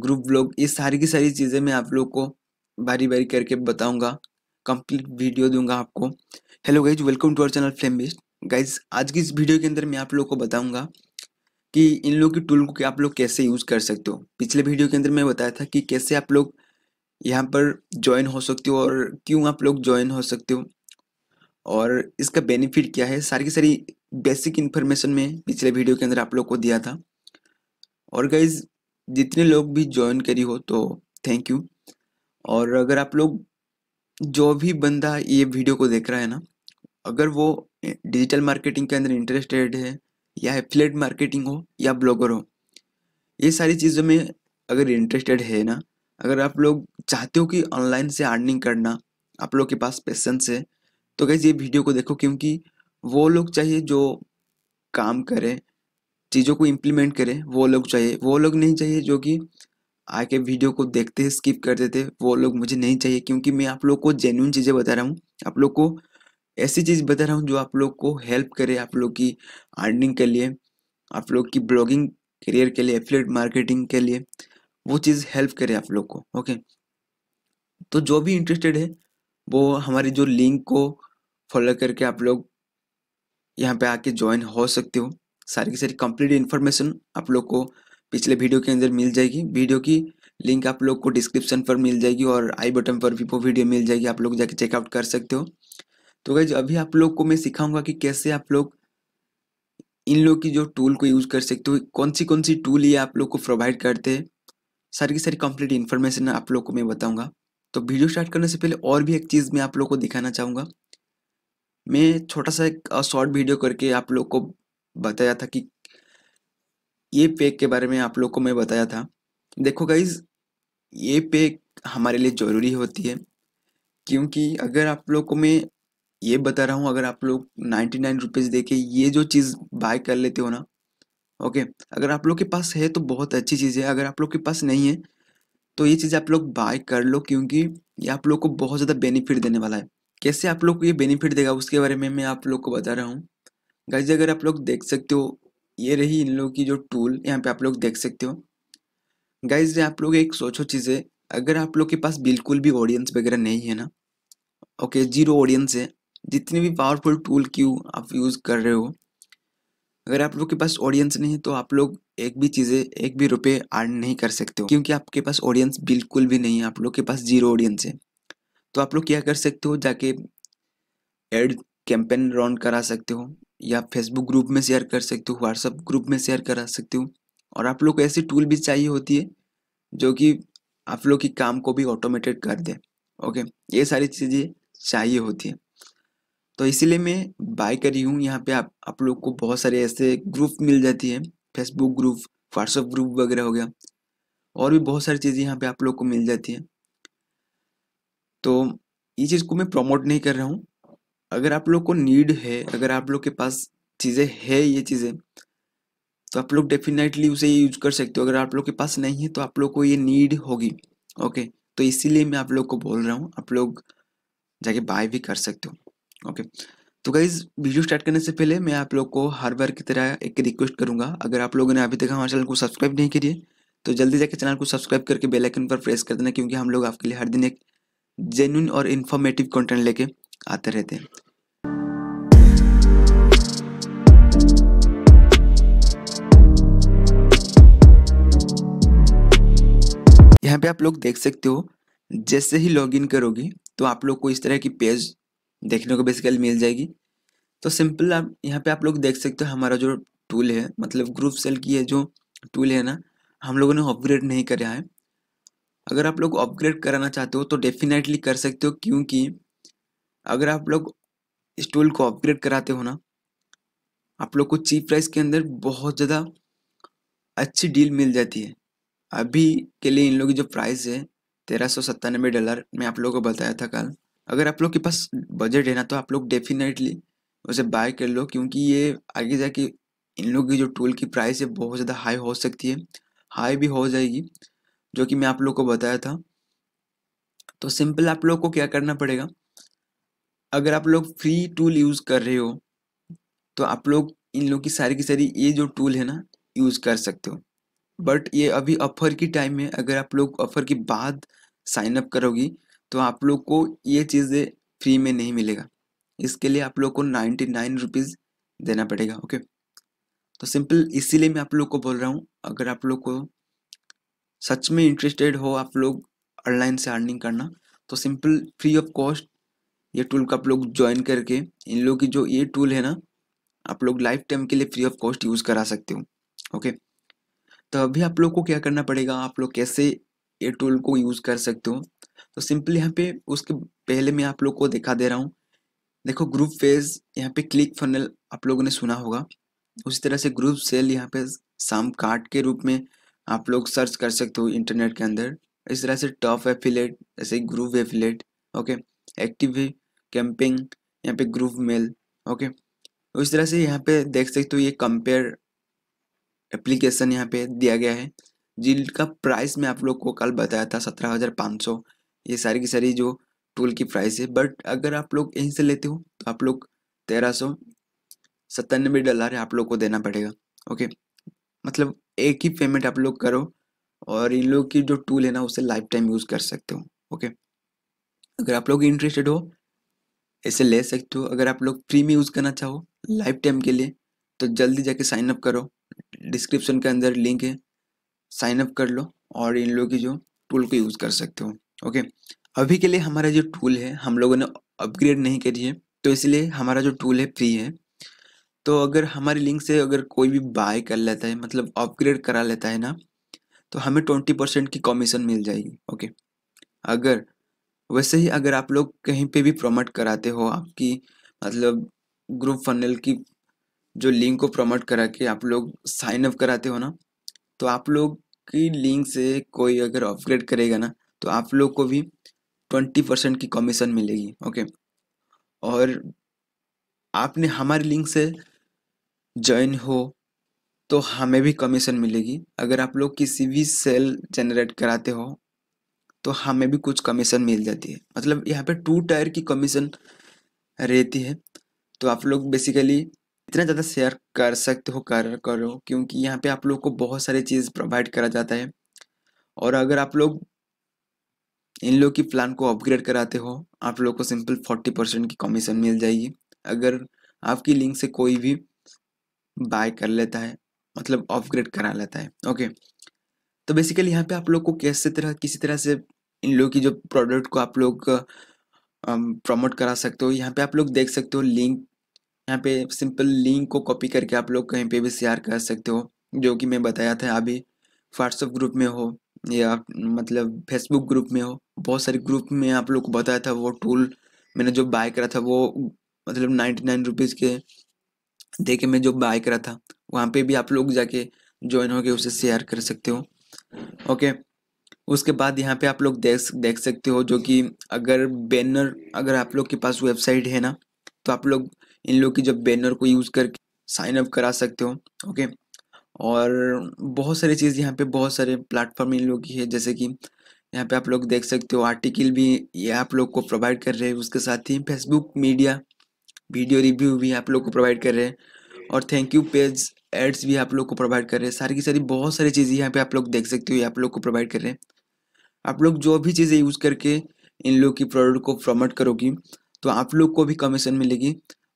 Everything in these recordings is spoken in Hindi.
ग्रुप ब्लॉग ये सारी की सारी चीज़ें मैं आप लोग को बारी बारी करके बताऊंगा कंप्लीट वीडियो दूंगा आपको hello guys welcome to our channel flame best guys आज की इस वीडियो के अंदर मैं आप लोग को बताऊंगा कि इन लोग की टूल को आप लोग कैसे यूज़ कर सकते हो पिछले वीडियो के अंदर मैं बताया था कि कैसे आप लोग यहाँ पर ज्वाइन हो सकते हो और क्यों आप लोग ज्वाइन हो सकते हो और इसका बेनिफिट क्या है सारी की सारी बेसिक इन्फॉर्मेशन में पिछले वीडियो के अंदर आप लोग को दिया था और गाइज जितने लोग भी ज्वाइन करी हो तो थैंक यू और अगर आप लोग जो भी बंदा ये वीडियो को देख रहा है ना अगर वो डिजिटल मार्केटिंग के अंदर इंटरेस्टेड है या एफिलेट मार्केटिंग हो या ब्लॉगर हो ये सारी चीज़ों में अगर इंटरेस्टेड है ना अगर आप लोग चाहते हो कि ऑनलाइन से अर्निंग करना आप लोग के पास पेशेंस है तो कैसे ये वीडियो को देखो क्योंकि वो लोग चाहिए जो काम करें चीज़ों को इम्प्लीमेंट करें वो लोग चाहिए वो लोग नहीं चाहिए जो कि आके वीडियो को देखते हैं स्किप कर देते वो लोग मुझे नहीं चाहिए क्योंकि मैं आप लोग को जेन्यून चीज़ें बता रहा हूँ आप लोग को ऐसी चीज़ बता रहा हूँ जो आप लोग को हेल्प करे आप लोग की अर्निंग के लिए आप लोग की ब्लॉगिंग करियर के लिए एफिलेट मार्केटिंग के लिए वो चीज़ हेल्प करे आप लोग को ओके तो जो भी इंटरेस्टेड है वो हमारी जो लिंक को फॉलो करके आप लोग यहाँ पे आके ज्वाइन हो सकते हो सारी की सारी कंप्लीट इन्फॉर्मेशन आप लोग को पिछले वीडियो के अंदर मिल जाएगी वीडियो की लिंक आप लोग को डिस्क्रिप्शन पर मिल जाएगी और आई बटन पर भी वो वीडियो मिल जाएगी आप लोग जाके चेकआउट कर सकते हो तो भाई अभी आप लोग को मैं सिखाऊंगा कि कैसे आप लोग इन लोग की जो टूल को यूज़ कर सकते हो कौन सी कौन सी टूल ये आप लोग को प्रोवाइड करते हैं सारी की सारी कंप्लीट इन्फॉर्मेशन आप लोग को मैं बताऊंगा तो वीडियो स्टार्ट करने से पहले और भी एक चीज़ मैं आप लोग को दिखाना चाहूँगा मैं छोटा सा एक शॉर्ट वीडियो करके आप लोग को बताया था कि ये पैक के बारे में आप लोग को मैं बताया था देखो गाइज ये पैक हमारे लिए ज़रूरी होती है क्योंकि अगर आप लोग को मैं ये बता रहा हूँ अगर आप लोग नाइन्टी नाइन रुपीज़ दे के ये जो चीज़ बाय कर लेते हो ना ओके अगर आप लोग के पास है तो बहुत अच्छी चीज़ है अगर आप लोग के पास नहीं है तो ये चीज़ आप लोग बाय कर लो क्योंकि ये आप लोग को बहुत ज़्यादा बेनिफिट देने वाला है कैसे आप लोग को ये बेनिफिट देगा उसके बारे में मैं आप लोग को बता रहा हूँ गाइज अगर आप लोग देख सकते हो ये रही इन लोगों की जो टूल यहाँ पे आप लोग देख सकते हो गाइज आप लोग एक सोचो चीज़ें अगर आप लोग के पास बिल्कुल भी ऑडियंस वगैरह नहीं है ना ओके जीरो ऑडियंस है जितने भी पावरफुल टूल क्यों आप यूज़ कर रहे हो अगर आप लोग के पास ऑडियंस नहीं है तो आप लोग एक भी चीज़ें एक भी रुपये अर्न नहीं कर सकते हो क्योंकि आपके पास ऑडियंस बिल्कुल भी नहीं है आप लोग के पास जीरो ऑडियंस है तो आप लोग क्या कर सकते हो जाके एड कैंपेन रन करा सकते हो या फेसबुक ग्रुप में शेयर कर सकते हो व्हाट्सअप ग्रुप में शेयर करा सकते हो और आप लोग को ऐसी टूल भी चाहिए होती है जो कि आप लोग की काम को भी ऑटोमेटेड कर दे ओके ये सारी चीज़ें चाहिए होती है तो इसीलिए मैं बाय करी हूँ यहाँ पे आप आप लोग को बहुत सारे ऐसे ग्रुप मिल जाती है फेसबुक ग्रुप व्हाट्सअप ग्रुप वगैरह हो गया और भी बहुत सारी चीज़ें यहाँ पे आप लोग को मिल जाती है तो ये चीज़ को मैं प्रमोट नहीं कर रहा हूँ अगर आप लोग को नीड है अगर आप लोग के पास चीज़ें है ये चीज़ें तो आप लोग डेफिनेटली उसे यूज कर सकते हो अगर आप लोग के पास नहीं है तो आप लोग को ये नीड होगी ओके तो इसीलिए मैं आप लोग को बोल रहा हूँ आप लोग जाके बाय भी कर सकते हो ओके तो गाइज वीडियो स्टार्ट करने से पहले मैं आप लोग को हर बार की तरह एक रिक्वेस्ट करूंगा अगर आप लोगों ने अभी तक हमारे चैनल को सब्सक्राइब नहीं करिए तो जल्दी जाके चैनल को सब्सक्राइब करके बेलाइकन पर प्रेस कर देना क्योंकि हम लोग आपके लिए हर दिन एक जेन्यून और इन्फॉर्मेटिव कंटेंट लेके आते रहते हैं यहाँ पे आप लोग देख सकते हो जैसे ही लॉगिन करोगे तो आप लोग को इस तरह की पेज देखने को बेसिकली मिल जाएगी तो सिंपल आप यहाँ पे आप लोग देख सकते हो हमारा जो टूल है मतलब ग्रुप सेल की है जो टूल है ना हम लोगों ने अपग्रेड नहीं करा है अगर आप लोग अपग्रेड कराना चाहते हो तो डेफिनेटली कर सकते हो क्योंकि अगर आप लोग इस टूल को अपग्रेड कराते हो ना आप लोग को चीप प्राइस के अंदर बहुत ज़्यादा अच्छी डील मिल जाती है अभी के लिए इन लोग की जो प्राइस है तेरह सौ सत्तानबे डॉलर मैं आप लोगों को बताया था कल अगर आप लोग के पास बजट है ना तो आप लोग डेफिनेटली उसे बाय कर लो क्योंकि ये आगे जाके इन लोग की जो टूल की प्राइस है बहुत ज़्यादा हाई हो सकती है हाई भी हो जाएगी जो कि मैं आप लोग को बताया था तो सिंपल आप लोग को क्या करना पड़ेगा अगर आप लोग फ्री टूल यूज़ कर रहे हो तो आप लोग इन लोग की सारी की सारी ये जो टूल है ना यूज़ कर सकते हो बट ये अभी ऑफर की टाइम है अगर आप लोग ऑफर के बाद साइन अप करोगी तो आप लोग को ये चीज़ें फ्री में नहीं मिलेगा इसके लिए आप लोग को नाइन्टी नाइन रुपीज़ देना पड़ेगा ओके तो सिंपल इसीलिए मैं आप लोग को बोल रहा हूँ अगर आप लोग को सच में इंटरेस्टेड हो आप लोग ऑनलाइन से अर्निंग करना तो सिंपल फ्री ऑफ कॉस्ट ये टूल को आप लोग ज्वाइन करके इन लोग की जो ये टूल है ना आप लोग लाइफ टाइम के लिए फ्री ऑफ कॉस्ट यूज़ करा सकते हो ओके तो अभी आप लोग को क्या करना पड़ेगा आप लोग कैसे ये टूल को यूज़ कर सकते हो तो सिंपली यहाँ पे उसके पहले मैं आप लोग को दिखा दे रहा हूँ देखो ग्रुप फेज यहाँ पे क्लिक फनल आप लोगों ने सुना होगा उसी तरह से ग्रुप सेल यहाँ पे साम कार्ड के रूप में आप लोग सर्च कर सकते हो इंटरनेट के अंदर इस तरह से टॉप एफिलेट जैसे group affiliate okay active camping यहाँ पे ग्रुप मेल ओके उस तरह से यहाँ पे देख सकते हो ये कंपेयर एप्लीकेशन यहाँ पे दिया गया है जिनका प्राइस मैं आप लोग को कल बताया था सत्रह हज़ार पाँच सौ ये सारी की सारी जो टूल की प्राइस है बट अगर आप लोग यहीं से लेते हो तो आप लोग तेरह सौ सत्तानबे डॉलर आप लोग को देना पड़ेगा ओके मतलब एक ही पेमेंट आप लोग करो और इन लोग की जो टूल है ना उसे लाइफ टाइम यूज़ कर सकते हो ओके अगर आप लोग इंटरेस्टेड हो इसे ले सकते हो अगर आप लोग फ्री में यूज़ करना चाहो लाइफ टाइम के लिए तो जल्दी जाके साइन अप करो डिस्क्रिप्शन के अंदर लिंक है साइन अप कर लो और इन लोगों की जो टूल को यूज़ कर सकते हो ओके अभी के लिए हमारा जो टूल है हम लोगों ने अपग्रेड नहीं करी है तो इसलिए हमारा जो टूल है फ्री है तो अगर हमारे लिंक से अगर कोई भी बाय कर लेता है मतलब अपग्रेड करा लेता है ना तो हमें ट्वेंटी परसेंट की कमीशन मिल जाएगी ओके अगर वैसे ही अगर आप लोग कहीं पे भी प्रमोट कराते हो आपकी मतलब ग्रुप फनल की जो लिंक को प्रमोट करा के आप लोग साइन अप कराते हो ना तो आप लोग की लिंक से कोई अगर अपग्रेड करेगा ना तो आप लोग को भी ट्वेंटी परसेंट की कमीशन मिलेगी ओके और आपने हमारे लिंक से ज्वाइन हो तो हमें भी कमीशन मिलेगी अगर आप लोग किसी भी सेल जनरेट कराते हो तो हमें भी कुछ कमीशन मिल जाती है मतलब यहाँ पे टू टायर की कमीशन रहती है तो आप लोग बेसिकली इतना ज़्यादा शेयर कर सकते हो कर करो क्योंकि यहाँ पे आप लोग को बहुत सारी चीज़ प्रोवाइड करा जाता है और अगर आप लोग इन लोग की प्लान को अपग्रेड कराते हो आप लोग को सिंपल फोर्टी परसेंट की कमीशन मिल जाएगी अगर आपकी लिंक से कोई भी बाय कर लेता है मतलब अपग्रेड करा लेता है ओके तो बेसिकली यहाँ पे आप लोग को कैसे तरह किसी तरह से इन लोग की जो प्रोडक्ट को आप लोग प्रमोट करा सकते हो यहाँ पे आप लोग देख सकते हो लिंक यहाँ पे सिंपल लिंक को कॉपी करके आप लोग कहीं पे भी शेयर कर सकते हो जो कि मैं बताया था अभी व्हाट्सअप ग्रुप में हो या मतलब फेसबुक ग्रुप में हो बहुत सारे ग्रुप में आप लोग को बताया था वो टूल मैंने जो बाय करा था वो मतलब नाइन्टी नाइन रुपीज़ के दे के मैं जो बाय करा था वहाँ पे भी आप लोग जाके ज्वाइन होकर उसे शेयर कर सकते हो ओके उसके बाद यहाँ पे आप लोग देख देख सकते हो जो कि अगर बैनर अगर आप लोग के पास वेबसाइट है ना तो आप लोग इन लोग की जब बैनर को यूज़ करके साइन अप करा सकते हो ओके और बहुत सारी चीज़ यहाँ पे बहुत सारे प्लेटफॉर्म इन लोग की है जैसे कि यहाँ पे आप लोग देख सकते हो आर्टिकल भी ये आप लोग को प्रोवाइड कर रहे हैं उसके साथ ही फेसबुक मीडिया वीडियो रिव्यू भी आप लोग को प्रोवाइड कर रहे हैं और थैंक यू पेज एड्स भी आप लोग को प्रोवाइड कर रहे हैं सारी की सारी बहुत सारी चीज़ें यहाँ पे आप लोग देख सकते हो आप लोग को प्रोवाइड कर रहे हैं आप लोग जो भी चीज़ें यूज़ करके इन लोग की प्रोडक्ट को प्रमोट करोगी तो आप लोग को भी कमीशन मिलेगी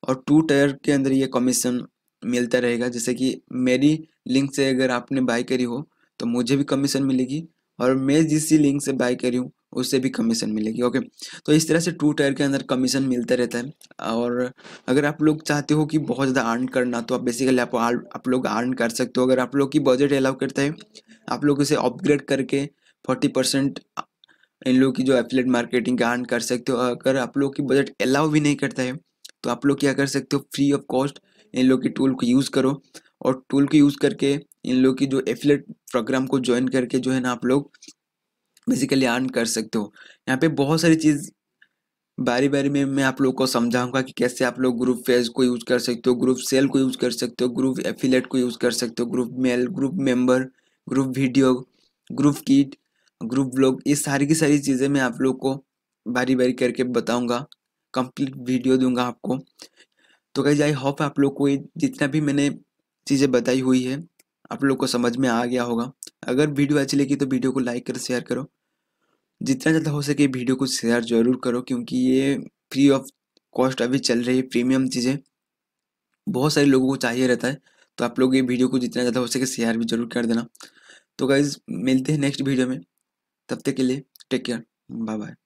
और टू टायर के अंदर ये कमीशन मिलता रहेगा जैसे कि मेरी लिंक से अगर आपने बाय करी हो तो मुझे भी कमीशन मिलेगी और मैं जिस लिंक से बाय करी हूँ उससे भी कमीशन मिलेगी ओके तो इस तरह से टू टायर के अंदर कमीशन मिलता रहता है और अगर आप लोग चाहते हो कि बहुत ज़्यादा अर्न करना तो आप बेसिकली आप आप लोग अर्न कर सकते हो अगर आप लोग की बजट अलाउ करता है आप लोग उसे अपग्रेड करके फोर्टी परसेंट इन लोग की जो एफिलेट मार्केटिंग का अर्न कर सकते हो अगर आप लोग की बजट अलाउ भी नहीं करता है तो आप लोग क्या कर सकते हो फ्री ऑफ कॉस्ट इन लोग की टूल को यूज़ करो और टूल को यूज़ करके इन लोग की जो एफिलेट प्रोग्राम को ज्वाइन करके जो है ना आप लोग बेसिकली अर्न कर सकते हो यहाँ पे बहुत सारी चीज़ बारी बारी में मैं आप लोग को समझाऊंगा कि कैसे आप लोग ग्रुप फेज को यूज़ कर सकते हो ग्रुप सेल को यूज़ कर सकते हो ग्रुप एफिलेट को यूज़ कर सकते हो group mail group member group video group kit group blog ये सारी की सारी चीज़ें मैं आप लोग को बारी बारी करके बताऊंगा कंप्लीट वीडियो दूंगा आपको तो कहीं आई होप आप लोग को ये जितना भी मैंने चीज़ें बताई हुई है आप लोग को समझ में आ गया होगा अगर वीडियो अच्छी लगी तो वीडियो को लाइक कर शेयर करो जितना ज़्यादा हो सके वीडियो को शेयर जरूर करो क्योंकि ये फ्री ऑफ कॉस्ट अभी चल रही है प्रीमियम चीज़ें बहुत सारे लोगों को चाहिए रहता है तो आप लोग ये वीडियो को जितना ज़्यादा हो सके शेयर भी जरूर कर देना तो गाइज़ मिलते हैं नेक्स्ट वीडियो में तब तक के लिए टेक केयर बाय बाय